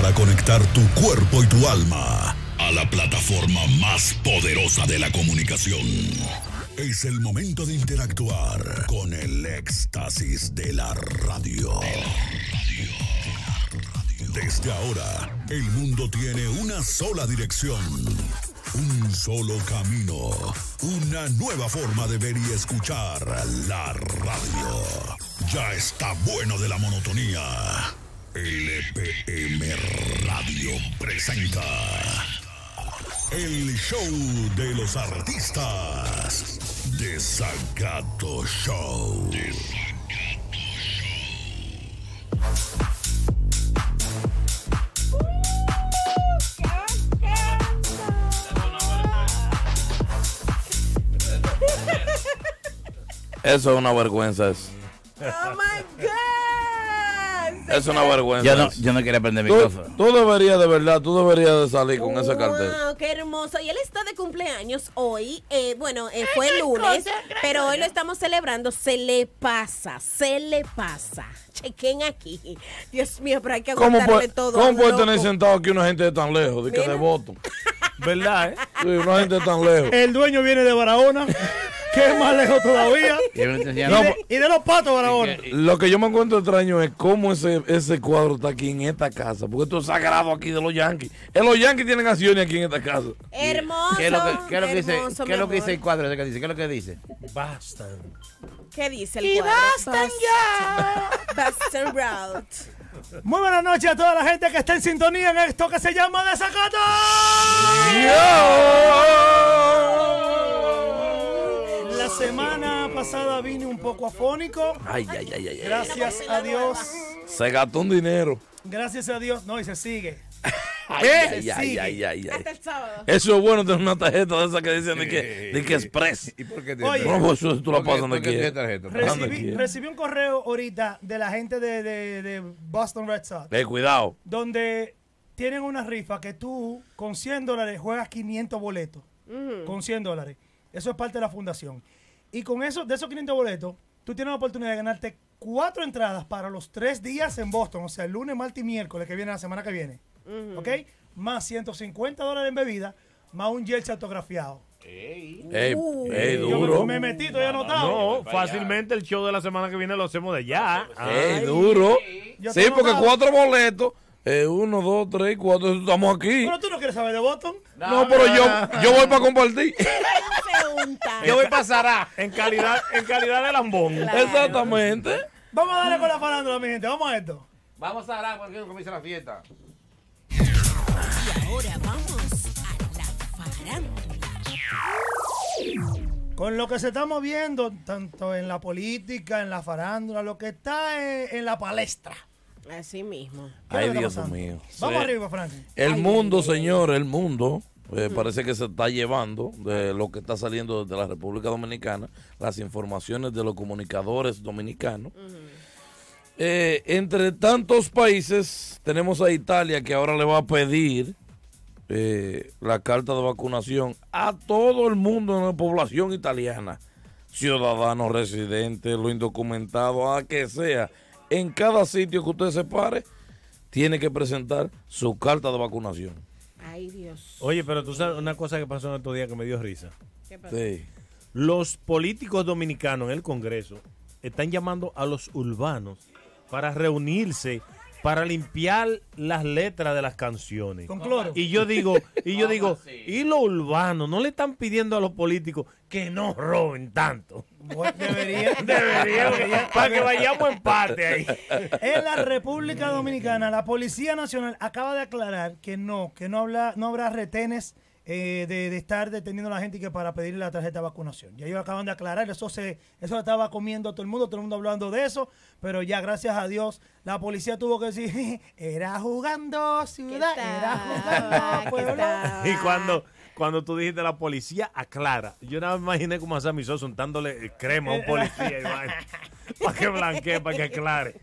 para conectar tu cuerpo y tu alma a la plataforma más poderosa de la comunicación. Es el momento de interactuar con el éxtasis de la radio. Desde ahora, el mundo tiene una sola dirección. Un solo camino, una nueva forma de ver y escuchar la radio. Ya está bueno de la monotonía. LPM Radio presenta el show de los artistas De Show. Show. Eso es una vergüenza. Oh my God. Es una vergüenza. Yo no, yo no quería prender mi cosa Tú deberías de verdad, tú deberías de salir con esa cartera cartel. qué hermoso. Y él está de cumpleaños hoy. Eh, bueno, eh, fue el lunes, pero hoy lo estamos celebrando. Se le pasa, se le pasa. Chequen aquí. Dios mío, pero hay que aguantarle ¿Cómo puede, todo. ¿Cómo puede tener sentado aquí una gente de tan lejos, de que de voto? ¿Verdad, eh? Sí, una gente tan lejos. El dueño viene de Barahona. Qué más lejos todavía. Pues". y, de, los patos para ahora. Lo que yo me encuentro extraño es cómo ese, ese cuadro está aquí en esta casa. Porque esto es sagrado aquí de los Yankees. Eh, los Yankees tienen acciones aquí en esta casa. Hermoso. ¿Qué es lo que, qué es lo dice, ¿qué es lo que dice el cuadro? ¿Qué, es lo que dice? Bastan. ¿Qué dice el cuadro? Y bastan ya. Bastan route. Muy buenas noches a toda la gente que está en sintonía en esto que se llama Desacato semana pasada vine un poco afónico. Ay, ay, ay, ay. Gracias a Dios. Se gastó un dinero. Gracias a Dios. No, y se sigue. Eh, ay, ay, ay, el sábado. Eso es bueno tener una tarjeta de esas que dicen de que, de que Express. ¿Y por qué eso tú la Recibí, recibí un correo ahorita de la gente de, Boston Red Sox. De eh, cuidado. Donde tienen una rifa que tú con 100 dólares juegas 500 boletos. Con 100 dólares. Eso es parte de la fundación. Y con eso, de esos 500 boletos, tú tienes la oportunidad de ganarte cuatro entradas para los tres días en Boston, o sea, el lunes, martes y miércoles que viene la semana que viene. ¿Ok? Más 150 dólares en bebida, más un jersey autografiado. Ey. duro. Yo me, metí, estoy anotado. No, fácilmente el show de la semana que viene lo hacemos de ya. ¡Ey, duro. Sí, porque cuatro boletos eh, uno, dos, tres, cuatro, estamos aquí. Pero tú no quieres saber de Boston. No, pero yo, voy para compartir. yo voy para Sará. En calidad, en calidad de lambón. Exactamente. Vamos a darle con la farándula, mi gente. Vamos a esto. Vamos a Sará porque comienza la fiesta. Y ahora vamos a la farándula. Con lo que se está moviendo, tanto en la política, en la farándula, lo que está eh, en la palestra. Así mismo. Ay, Dios mío. Vamos arriba, Frank. El mundo, señor, el mundo. Eh, mm. parece que se está llevando de lo que está saliendo desde la República Dominicana, las informaciones de los comunicadores dominicanos. Eh, entre tantos países, tenemos a Italia que ahora le va a pedir eh, la carta de vacunación a todo el mundo en la población italiana, ciudadanos residentes, lo indocumentado, a que sea, en cada sitio que usted se pare, tiene que presentar su carta de vacunación. Ay, Dios. Oye, pero tú sabes una cosa que pasó en otro día que me dio risa. ¿Qué pasó? Sí. Los políticos dominicanos en el Congreso están llamando a los urbanos para reunirse para limpiar las letras de las canciones. Con cloro. Y yo digo, y yo digo, y lo urbano, no le están pidiendo a los políticos que no roben tanto. debería, debería, para que vayamos en parte ahí. En la República Dominicana, la Policía Nacional acaba de aclarar que no, que no, habla, no habrá retenes eh, de, estar deteniendo a la gente que para pedirle la tarjeta de vacunación. Ya ellos acaban de aclarar, eso se eso estaba comiendo todo el mundo, todo el mundo hablando de eso, pero ya gracias a Dios la policía tuvo que decir, era jugando ciudad, era jugando Y cuando, cuando tú dijiste la policía aclara, yo nada me imaginé cómo a Sammy Sosa untándole crema a un eh, eh, policía, para que blanquee, para que aclare.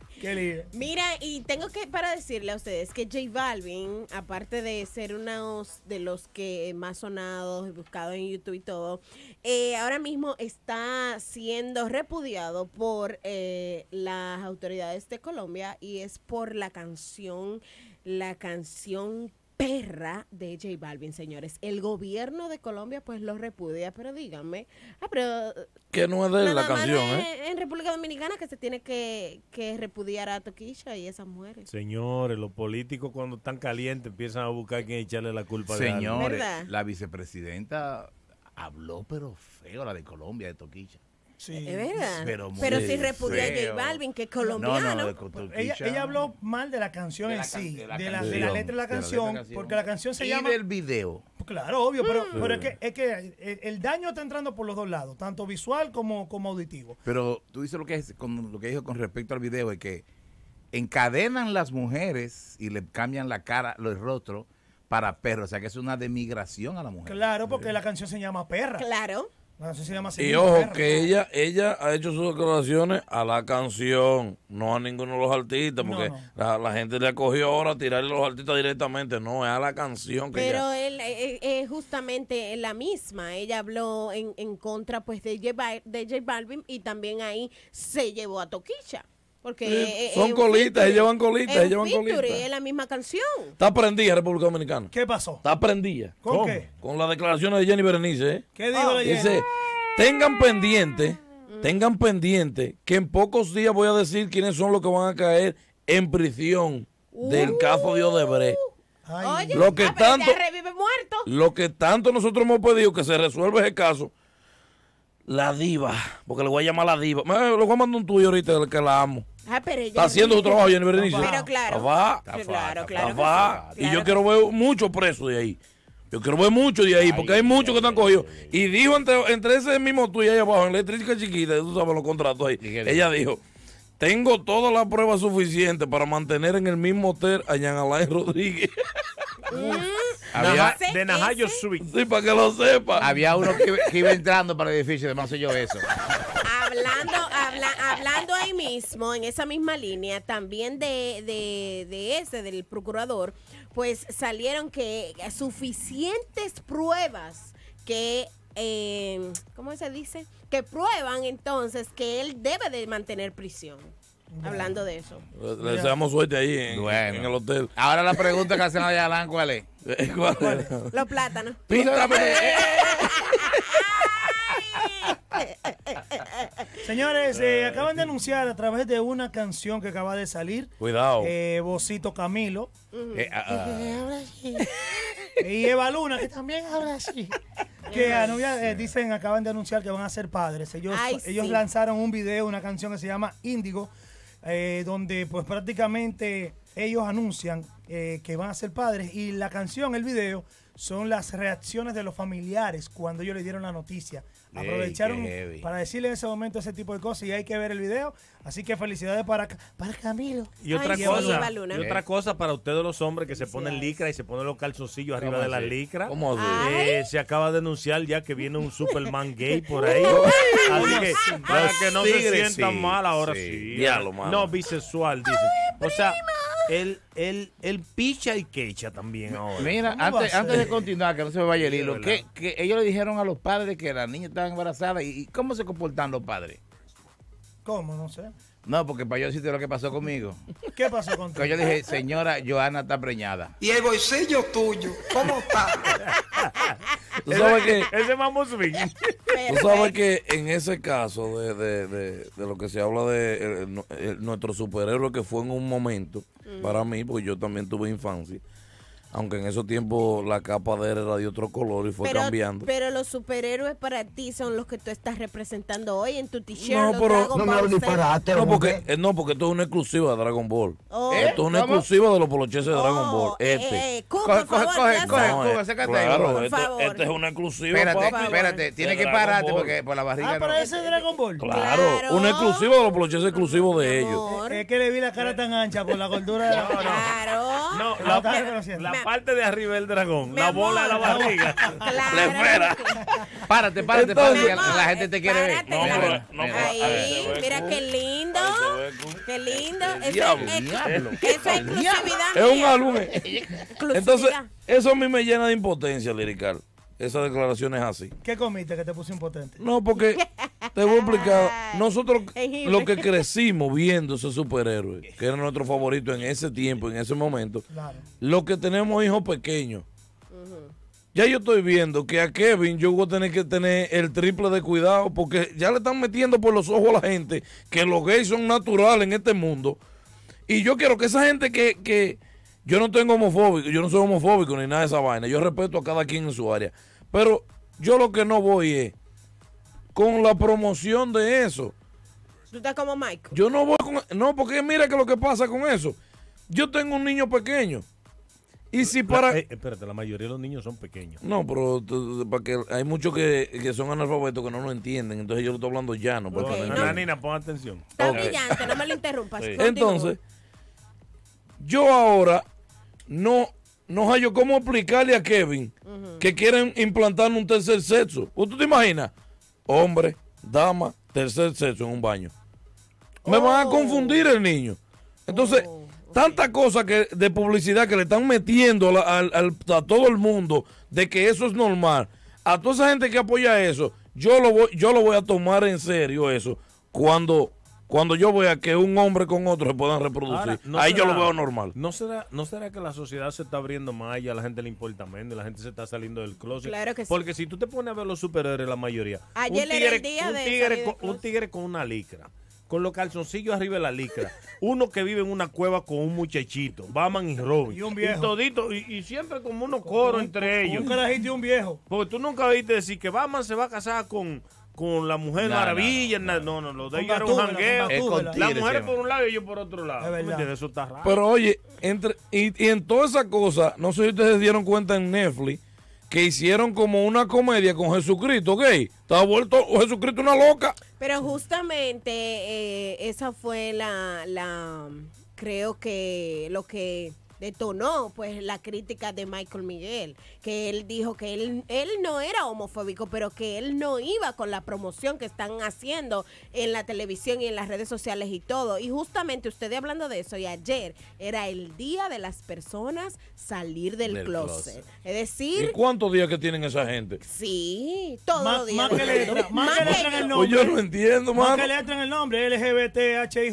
Mira, y tengo que para decirle a ustedes que J Balvin, aparte de ser uno de los que más sonados y buscado en YouTube y todo, eh, ahora mismo está siendo repudiado por eh, las autoridades de Colombia y es por la canción, la canción perra de J Balvin, señores. El gobierno de Colombia pues lo repudia, pero díganme, ah, Que no es de la canción, ¿eh? En República Dominicana que se tiene que, que repudiar a Toquilla y esas mujeres. Señores, los políticos cuando están calientes empiezan a buscar quién echarle la culpa. Señores, la vicepresidenta habló pero feo, la de Colombia, de Toquilla. Sí. ¿Es verdad? Pero, si repudió a Balvin, que es colombiano. ella, habló mal de la canción en sí, de la, letra de la canción, porque la canción se llama... Y del video. Pues claro, obvio, pero, es que, es que el, daño está entrando por los dos lados, tanto visual como, como auditivo. Pero tú dices lo que, es, lo que dijo con respecto al video, es que encadenan las mujeres y le cambian la cara, los rostros, para perros. O sea que es una demigración a la mujer. Claro, porque la canción se llama Perra. Claro y ojo que ella ella ha hecho sus declaraciones a la canción, no a ninguno de los artistas, porque La, gente le acogió ahora a tirarle a los artistas directamente, no, es a la canción que Pero él eh, eh, es, justamente la misma, ella habló en, en contra pues de J, de Balvin y también ahí se llevó a Toquilla. Porque eh, eh, son colitas, ellos llevan colitas, llevan colitas. Es la misma canción. Está prendida República Dominicana. ¿Qué pasó? Está prendida. ¿Con ¿Cómo? qué? Con la declaración de Jenny Berenice. ¿eh? ¿Qué dijo ah. Jenny? Dice, tengan pendiente, mm. tengan pendiente que en pocos días voy a decir quiénes son los que van a caer en prisión del uh. caso de Odebrecht. Oye, lo que ah, tanto, revive muerto. Lo que tanto nosotros hemos pedido que se resuelva ese caso. La diva, porque le voy a llamar la diva. lo voy a mandar un tuyo ahorita que la amo. Ah, está haciendo su trabajo, Pero claro. Y yo quiero ver muchos presos de ahí. Yo quiero ver muchos de ahí, porque hay muchos que están cogidos. Y dijo entre, ese mismo tú y ahí abajo, en eléctrica chiquita, tú sabes los contratos ahí. Ella dijo, tengo todas las prueba suficiente para mantener en el mismo hotel a Yanalay Rodríguez. Mm. de Najayo Suite. Sí, para que lo sepa. Había uno que, iba entrando para el edificio, además soy yo eso. hablando, habla, hablando ahí mismo, en esa misma línea, también de, de, ese, del procurador, pues salieron que suficientes pruebas que eh, ¿cómo se dice? Que prueban entonces que él debe de mantener prisión. Hablando de eso. Le deseamos suerte ahí en, en, el hotel. Ahora la pregunta que hacen allá, Yalán, ¿cuál es? ¿Cuál es? Los plátanos. Señores, eh, acaban de anunciar a través de una canción que acaba de salir. Cuidado. Eh, Bocito Camilo. Eh, ah, ah. Y Eva Luna, que también habla así. Que eh, dicen, acaban de anunciar que van a ser padres. Ellos, lanzaron un video, una canción que se llama Índigo, donde pues prácticamente ellos anuncian que van a ser padres. Y la canción, el video son las reacciones de los familiares cuando ellos le dieron la noticia. Aprovecharon para decirle en ese momento ese tipo de cosas y hay que ver el video. Así que felicidades para, para Camilo. Y otra, cosa, otra cosa para ustedes los hombres que se ponen licra y se ponen los calzoncillos arriba de la licra. Eh, se acaba de denunciar ya que viene un Superman gay por ahí. así que para que no se sientan mal ahora sí. no, bisexual, dice. O sea... Él, el picha y quecha también ahora. Mira, antes, de continuar, que no se me vaya el hilo, que, ellos le dijeron a los padres que la niña estaba embarazada. ¿Y cómo se comportan los padres? ¿Cómo? No sé. No, porque para yo decirte lo que pasó conmigo. ¿Qué pasó contigo? Que yo dije, señora Joana está preñada. Y el bolsillo tuyo, ¿cómo está? ¿Tú sabes que, ese mambo Tú sabes que en ese caso de, de, de, lo que se habla de nuestro superhéroe que fue en un momento, mm. para mí, porque yo también tuve infancia, aunque en esos tiempos la capa de él era de otro color y fue cambiando. Pero los superhéroes para ti son los que tú estás representando hoy en tu t-shirt. No, pero no me lo disparate. No porque, eh, no, porque esto es una exclusiva de Dragon Ball. Oh, esto es una exclusiva de los polocheses de Dragon oh, Ball. Este. Eh, Cuba, eh, coge, coge, coge, coge, claro, Por esto, favor. es una exclusiva. Espérate, espérate. tiene que pararte porque por la barriga. Ah, pero ese Dragon Ball. Claro, un Una exclusiva de los polocheses exclusivos de ellos. Es que le vi la cara tan ancha por la gordura de la Claro. No, la, parte de arriba del dragón. la bola de la barriga. La esfera. Párate, párate, párate. la gente te quiere ver. ahí, mira qué lindo. Qué lindo. Esa es exclusividad. Es un álbum. Entonces, eso a mí me llena de impotencia lirical. Esa declaración es así. ¿Qué comiste que te puso impotente? No, porque Te voy a explicar. Nosotros lo que crecimos viendo esos superhéroes, que era nuestro favorito en ese tiempo, en ese momento, Los lo que tenemos hijos pequeños. Ya yo estoy viendo que a Kevin yo voy a tener que tener el triple de cuidado porque ya le están metiendo por los ojos a la gente que los gays son naturales en este mundo. Y yo quiero que esa gente que, que yo no tengo homofóbico, yo no soy homofóbico ni nada de esa vaina, yo respeto a cada quien en su área. Pero yo lo que no voy es con la promoción de eso. Tú estás como Mike. Yo no voy con. No, porque mira que lo que pasa con eso. Yo tengo un niño pequeño. Y si para. Eh, espérate, la mayoría de los niños son pequeños. No, pero porque hay muchos que, que, son analfabetos que no lo entienden. Entonces yo lo estoy hablando llano. no, no. pon atención. Está brillante, no me lo interrumpas. Entonces, yo ahora no, no hallo cómo explicarle a Kevin que quieren implantar un tercer sexo. ¿Tú te imaginas? hombre, dama, tercer sexo en un baño. Me van a oh. confundir el niño. Entonces, tantas oh, cosas tanta cosa que, de publicidad que le están metiendo a, todo el mundo de que eso es normal. A toda esa gente que apoya eso, yo lo voy, yo lo voy a tomar en serio eso cuando cuando yo vea que un hombre con otro se puedan reproducir, ahí yo lo veo normal. ¿no será, ¿No será que la sociedad se está abriendo más y a la gente le importa menos, la gente se está saliendo del closet? Claro que sí. Porque si tú te pones a ver los superhéroes, la mayoría. Ayer un tigre, un tigre, con, una licra con los calzoncillos arriba de la licra. Uno que vive en una cueva con un muchachito, Batman y Robin. Y un viejo. Y todito, y, siempre como unos coros entre ellos. Un carajito y un viejo. Porque tú nunca viste decir que Batman se va a casar con con la mujer maravilla. No, no, no, lo era un jangueo. La mujer por un lado y yo por otro lado. Eso está raro. Pero oye, entre, y, en toda esa cosa, no sé si ustedes se dieron cuenta en Netflix que hicieron como una comedia con Jesucristo, ¿ok? Está vuelto Jesucristo una loca. Pero justamente eh, esa fue la, la, creo que lo que detonó pues la crítica de Michael Miguel, que él dijo que él, él no era homofóbico, pero que él no iba con la promoción que están haciendo en la televisión y en las redes sociales y todo. Y justamente ustedes hablando de eso, y ayer era el día de las personas salir del, clóset. closet. Es decir... ¿Y cuántos días que tienen esa gente? Sí, todos los días. Más que le, más el nombre. Pues yo no entiendo, más. que le en el nombre, LGBT, H,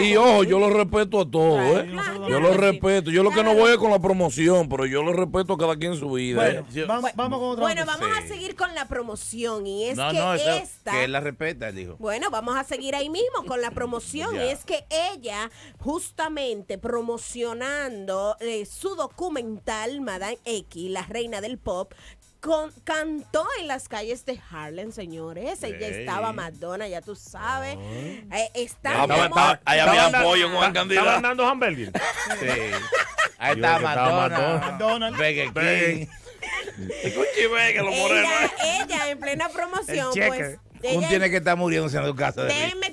Y ojo, yo lo respeto a todos, ¿eh? Yo lo respeto yo lo que no voy es con la promoción, pero yo lo respeto a cada quien su vida. Bueno, ¿eh? vamos, a seguir con la promoción y es que esta. que la respeta, dijo. Bueno, vamos a seguir ahí mismo con la promoción es que ella, justamente promocionando eh, su documental, Madame X, la reina del pop, con, cantó en las calles de Harlem, señores. Ella estaba Madonna, ya tú sabes. Ah. Eh, está Ah, como- estaba- Ahí había apoyo pollo con el candidato. Estaba Fernando hamburgues? Sí. Ahí Yo está que estaba Madonna. Madonna. Burger King. Escuche, venga, los morenos. ella, ella en plena promoción, pues. Uno tiene que estar muriéndose en su casa. de Déjenme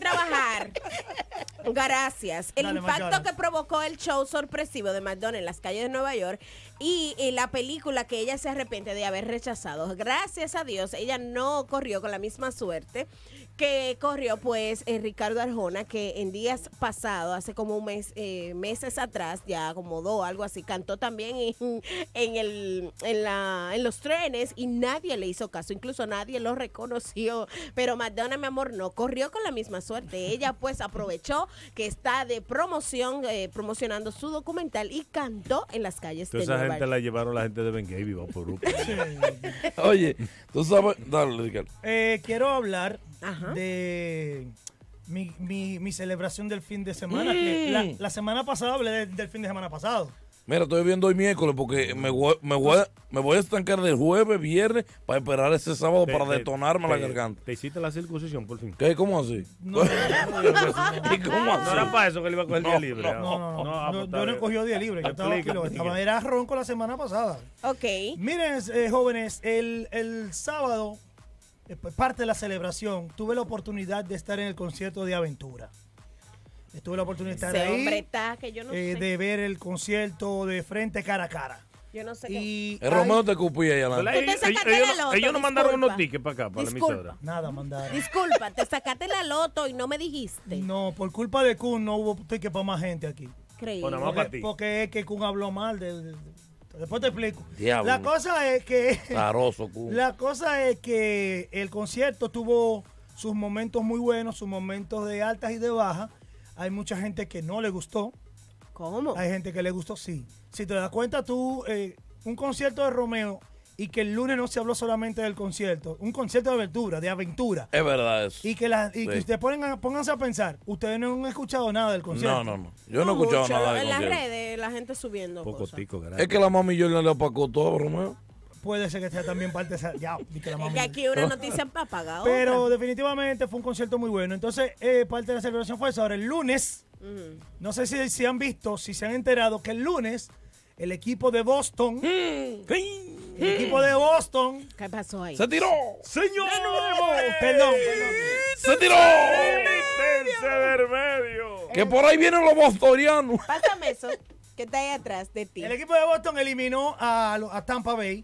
Gracias. El impacto que provocó el show sorpresivo de McDonald's en las calles de Nueva York y, y, la película que ella se arrepiente de haber rechazado. Gracias a Dios, ella no corrió con la misma suerte que corrió pues eh, Ricardo Arjona, que en días pasados, hace como un mes, eh, meses atrás, ya acomodó algo así, cantó también en, el, en, los trenes y nadie le hizo caso, incluso nadie lo reconoció, pero Madonna, mi amor, no corrió con la misma suerte, ella pues aprovechó que está de promoción, eh, promocionando su documental y cantó en las calles. esa gente la llevaron la gente de Ben Gaby, Oye, tú sabes, dale, Ricardo. quiero hablar de mi, mi, celebración del fin de semana. la, semana pasada hablé del, fin de semana pasado. Mira, estoy viendo hoy miércoles porque me voy, me a, me voy a estancar del jueves, viernes, para esperar ese sábado para detonarme la garganta. Te hiciste la circuncisión, por fin. ¿Qué? ¿Cómo así? No, cómo así? No era para eso que le iba a coger día libre. No, no, no. yo no he cogió día libre. Yo estaba, aquí, lo, estaba era ronco la semana pasada. Ok. Miren, jóvenes, el, el sábado eh, pues, parte de la celebración, tuve la oportunidad de estar en el concierto de Aventura. Tuve la oportunidad de ahí, eh, de ver el concierto de frente cara a cara. Yo no sé y qué. El eh, romano te cupía ya ellos, no mandaron unos tickets para acá, para Disculpa. la emisora. Nada mandaron. Disculpa, te sacaste la loto y no me dijiste. No, por culpa de Kun no hubo tickets para más gente aquí. Creí. Porque, porque, es que Kun habló mal de, Después te explico. La cosa es que. la cosa es que el concierto tuvo sus momentos muy buenos, sus momentos de altas y de bajas. Hay mucha gente que no le gustó. ¿Cómo? Hay gente que le gustó, sí. Si te das cuenta, tú, eh, un concierto de Romeo y que el lunes no se habló solamente del concierto, un concierto de aventura, de aventura. Es verdad eso. Y que, ustedes pónganse a pensar, ustedes no han escuchado nada del concierto. No, no, no. Yo no, he escuchado nada del En las redes, la gente subiendo es que la mami yo le apacó todo, Romeo. Puede ser que sea también parte de esa... Ya, que la mami... Y que aquí una ah. noticia apagada. Pero definitivamente fue un concierto muy bueno. Entonces, eh, parte de la celebración fue eso. Ahora, el lunes, mm. no sé si, si han visto, si se han enterado, que el lunes el equipo de Boston... Mm. El equipo de Boston. ¿Qué pasó ahí? ¡Se tiró! ¡Señor! Perdón, perdón. ¡Se tiró! Del medio. Que por ahí vienen los bostonianos. Pásame eso, que está ahí atrás de ti. El equipo de Boston eliminó a, a Tampa Bay.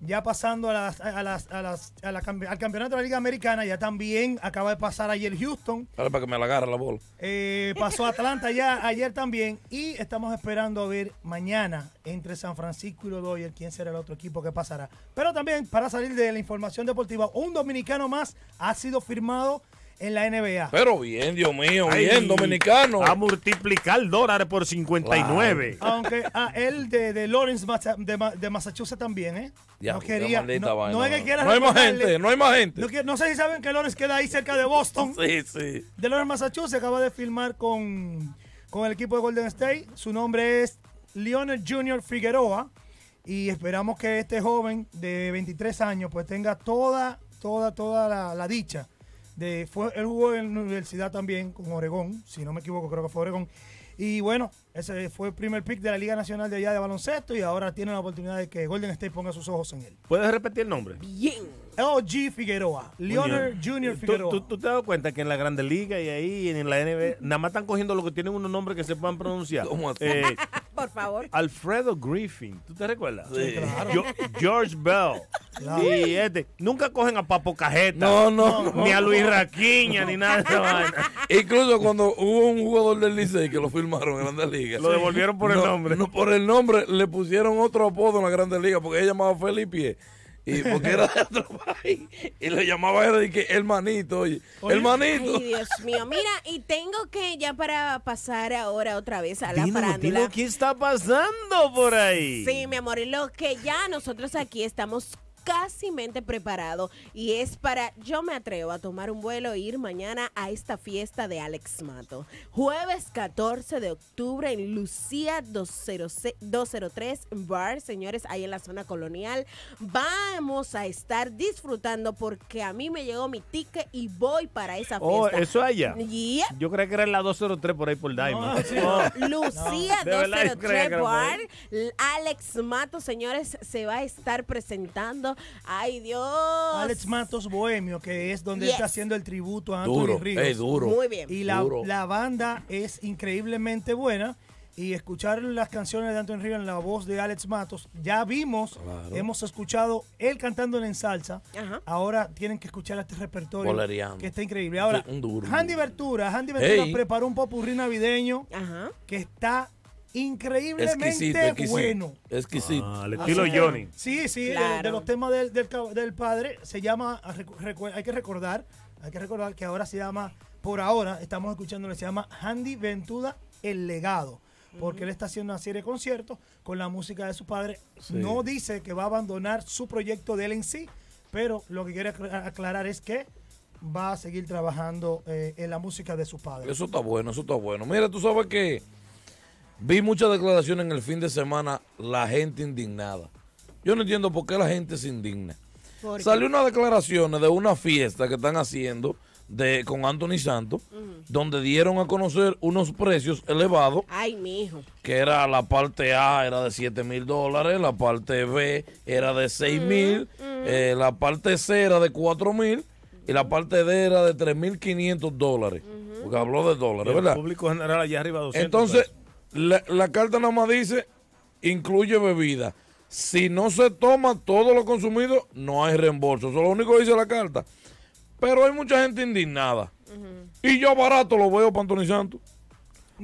Ya pasando a las, al campeonato de la Liga Americana, ya también acaba de pasar ayer Houston. para que me la agarre la bola. Eh, pasó Atlanta ya ayer también. Y estamos esperando a ver mañana entre San Francisco y los Dodgers quién será el otro equipo que pasará. Pero también, para salir de la información deportiva, un dominicano más ha sido firmado en la NBA. Pero bien, Dios mío, bien, dominicano. A multiplicar dólares por 59. Aunque a ah, él de, de Lawrence de, de Massachusetts también, ¿eh? no quería. No, es que no hay más gente, no hay más gente. No, sé si saben que Lawrence queda ahí cerca de Boston. sí, sí. De Lawrence, Massachusetts, acaba de filmar con, con el equipo de Golden State. Su nombre es Lionel Jr. Figueroa. Y esperamos que este joven de 23 años pues tenga toda, toda, toda la dicha él jugó en la universidad también con Oregón, si no me equivoco, creo que fue Oregón. Y bueno, ese fue el primer pick de la Liga Nacional de allá de baloncesto y ahora tiene la oportunidad de que Golden State ponga sus ojos en él. ¿Puedes repetir el nombre? Bien. LG Figueroa, Leonard Junior Figueroa. ¿Tú, te has dado cuenta que en la Grande Liga y ahí en la NBA, nada más están cogiendo lo que tienen unos nombres que se puedan pronunciar? ¿Cómo así? Eh, Por favor. Alfredo Griffin, ¿tú te recuerdas? George Bell. Y este, nunca cogen a Papo Cajeta. No, no. ni a Luis Raquiña, ni nada de esa vaina. Incluso cuando hubo un jugador del Licey que lo firmaron en Grandes liga Lo devolvieron por el nombre. No, por el nombre le pusieron otro apodo en la Grandes Ligas porque él llamaba Felipe y porque era de otro país y le llamaba a que hermanito, oye, hermanito. Ay, Dios mío, mira, y tengo que ya para pasar ahora otra vez a la dino, farándula. Dino, ¿qué está pasando por ahí? Sí, mi amor, y lo que ya nosotros aquí estamos casi mente preparado y es para yo me atrevo a tomar un vuelo e ir mañana a esta fiesta de Alex Mato. Jueves 14 de octubre en Lucía 203 Bar, señores, ahí en la zona colonial. Vamos a estar disfrutando porque a mí me llegó mi ticket y voy para esa oh, fiesta. Oh, eso allá. Yo creo que era la 203 por ahí por Diamond. Oh. Lucía 203 Bar, Alex Mato, señores, se va a estar presentando Ay, Dios. Alex Matos Bohemio, que es donde está haciendo el tributo a Anthony Rivas duro. Muy bien. Y la, la banda es increíblemente buena y escuchar las canciones de Antonio Río en la voz de Alex Matos. Ya vimos, hemos escuchado él cantando en salsa. Ahora tienen que escuchar este repertorio que está increíble. Ahora, Andy Handy Vertura, Handy Vertura preparó un popurrí navideño que está increíblemente bueno. Exquisito. Ah, el estilo Johnny. sí, sí, de, los temas del, del, padre se llama, hay que recordar, hay que recordar que ahora se llama, por ahora estamos escuchándole, se llama Handy Ventura El Legado. Porque él está haciendo una serie de conciertos con la música de su padre. No dice que va a abandonar su proyecto de él en sí, pero lo que quiere aclarar es que va a seguir trabajando eh, en la música de su padre. Eso está bueno, eso está bueno. Mira, tú sabes que Vi muchas declaraciones en el fin de semana, la gente indignada. Yo no entiendo por qué la gente se indigna. Salió una declaración de una fiesta que están haciendo de, con Anthony Santos, donde dieron a conocer unos precios elevados. Ay, mijo. Que era la parte A era de 7 mil dólares, la parte B era de 6 mil, eh, la parte C era de 4 mil y la parte D era de 3 mil 500 dólares. Porque habló de dólares, ¿verdad? El público general allá arriba 200. Entonces, la, carta nada más dice, incluye bebida. Si no se toma todo lo consumido, no hay reembolso. Eso es lo único que dice la carta. Pero hay mucha gente indignada. Y yo barato lo veo para Santos.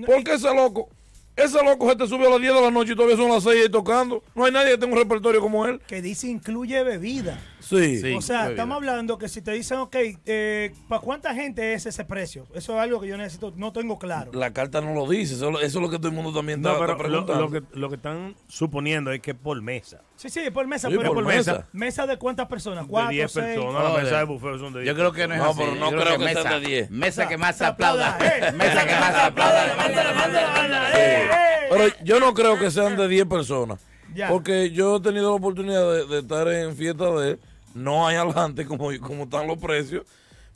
Porque ese loco, ese loco que te sube a las 10 de la noche y todavía son las 6 ahí tocando. No hay nadie que tenga un repertorio como él. Que dice incluye bebida. Sí. o sea, estamos hablando que si te dicen, ok, eh, ¿para cuánta gente es ese precio? Eso es algo que yo necesito, no tengo claro. La carta no lo dice, eso, es lo que todo el mundo también está, no, preguntando. Lo, que, lo, que, están suponiendo es que por mesa. Sí, sí, por mesa, pero por, mesa. mesa. de cuántas personas? ¿Cuatro, ¿Diez personas, de buffet son Yo creo que no es así. no creo, que, sea de 10. Mesa que más aplauda. Eh, mesa que más aplauda. se mándale, eh, eh. Pero yo no creo que sean de 10 personas. Porque yo he tenido la oportunidad de, de estar en fiesta de no hay adelante como, como están los precios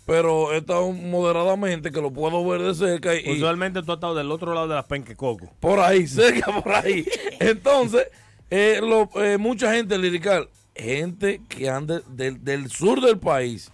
pero he estado moderadamente que lo puedo ver de cerca. Y, Usualmente tú has estado del otro lado de las coco Por ahí, cerca, por ahí. Entonces, eh, lo, eh, mucha gente lirical, gente que anda del, sur del país,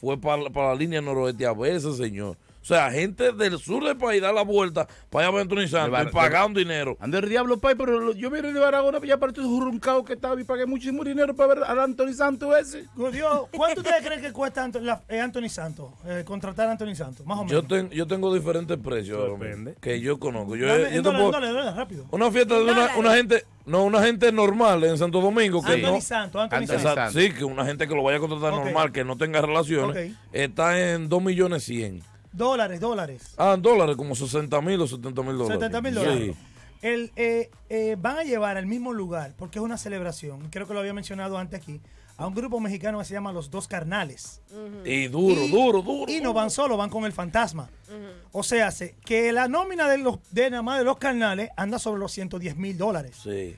fue para, para la línea noroeste a veces, señor. O sea, gente del sur del país da la vuelta para allá Santos y pagando un dinero. Ande el diablo, país, pero yo vine de Baragona ya para estos juruncados que estaba y pagué muchísimo dinero para ver a Anthony Santos ese. Dios, ¿cuánto ustedes creen que cuesta eh, Anthony, Santos? Eh, contratar a Anthony Santos, más o menos. Yo, yo tengo diferentes precios que yo conozco. Yo, Dame, rápido. Una fiesta de una, una gente no, una gente normal en Santo Domingo. Que Anthony Santos, Anthony Santos. Sí, que una gente que lo vaya a contratar normal, que no tenga relaciones, está en 2 millones Dólares, dólares. Ah, dólares, como 60 mil o 70 mil dólares. 70 mil dólares. El, eh, eh, van a llevar al mismo lugar, porque es una celebración, creo que lo había mencionado antes aquí, a un grupo mexicano que se llama Los Dos Carnales. Y duro, duro, duro. Y no van solo, van con el fantasma. O sea, hace que la nómina de, los, de nada más de Los Carnales anda sobre los 110 mil dólares. Sí.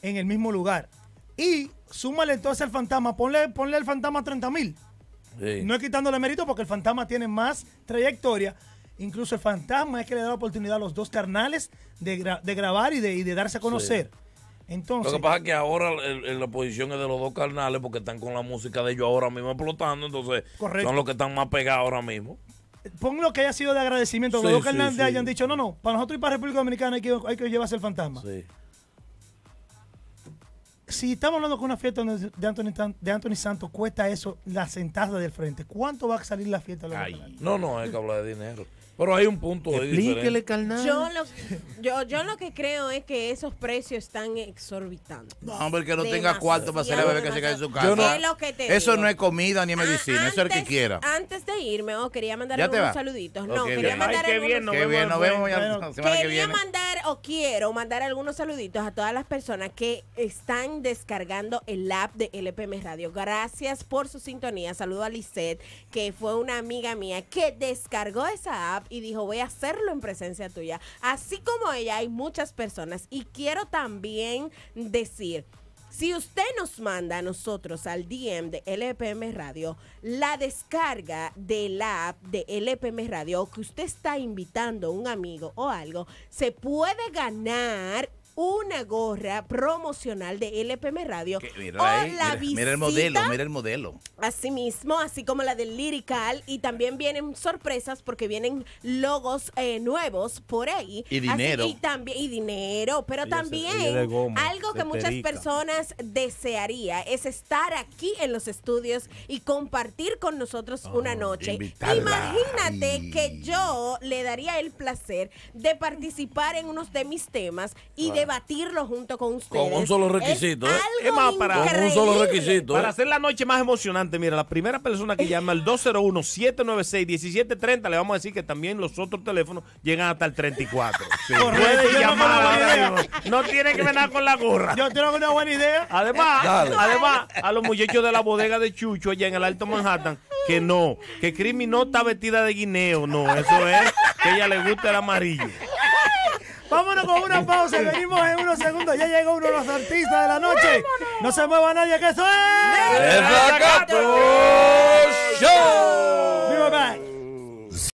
En el mismo lugar. Y súmale entonces al fantasma, ponle, ponle al fantasma 30 mil. No es quitándole mérito porque el fantasma tiene más trayectoria. Incluso el fantasma es que le da la oportunidad a los dos carnales de, de grabar y de, y de, darse a conocer. Entonces, lo que pasa es que ahora la posición es de los dos carnales porque están con la música de ellos ahora mismo explotando, entonces son los que están más pegados ahora mismo. Pon lo que haya sido de agradecimiento, los dos carnales hayan dicho, no, no, para nosotros y para República Dominicana hay que, hay que llevarse el fantasma. Sí si estamos hablando con una fiesta de Anthony, de Anthony Santos cuesta eso, la sentada del frente, ¿cuánto va a salir la fiesta? no, no, hay que hablar de dinero. Pero hay un punto de Explíquele, carnal. Yo lo, yo, yo lo que creo es que esos precios están exorbitantes. No, hombre, que no tenga cuarto para hacer la bebé que se cae en su casa. eso no es comida ni medicina, eso es el que quiera. Antes de irme, oh, quería mandar algunos saluditos. no, quería mandar algunos, Quería mandar o quiero mandar algunos saluditos a todas las personas que están descargando el app de LPM Radio. Gracias por su sintonía. Saludo a Lisette, que fue una amiga mía que descargó esa app y dijo, voy a hacerlo en presencia tuya. Así como ella, hay muchas personas. Y quiero también decir... Si usted nos manda a nosotros al DM de LPM Radio la descarga de la app de LPM Radio que usted está invitando a un amigo o algo, se puede ganar una gorra promocional de LPM Radio. mira, el modelo, mira el modelo. Así mismo, así como la del Lyrical. Y también vienen sorpresas porque vienen logos eh, nuevos por ahí. Y dinero. y, también, dinero. Pero también algo que muchas personas desearía es estar aquí en los estudios y compartir con nosotros una oh, noche. Imagínate que yo le daría el placer de participar en unos de mis temas y de debatirlo junto con ustedes. Con un solo requisito. ¿eh? Es, más, para, un solo requisito. ¿eh? Para hacer la noche más emocionante, mira, la primera persona que llama al 201-796-1730, le vamos a decir que también los otros teléfonos llegan hasta el 34. no, tiene que venir con la gorra. Yo tengo una buena idea. Además, eh, además, a los muchachos de la bodega de Chucho allá en el Alto Manhattan, que no, que Crimi no está vestida de guineo, no, eso es que ella le gusta el amarillo. Vámonos con una pausa y venimos en unos segundos. Ya llegó uno de los artistas de la noche. No se mueva nadie, que eso es. ¡El Show!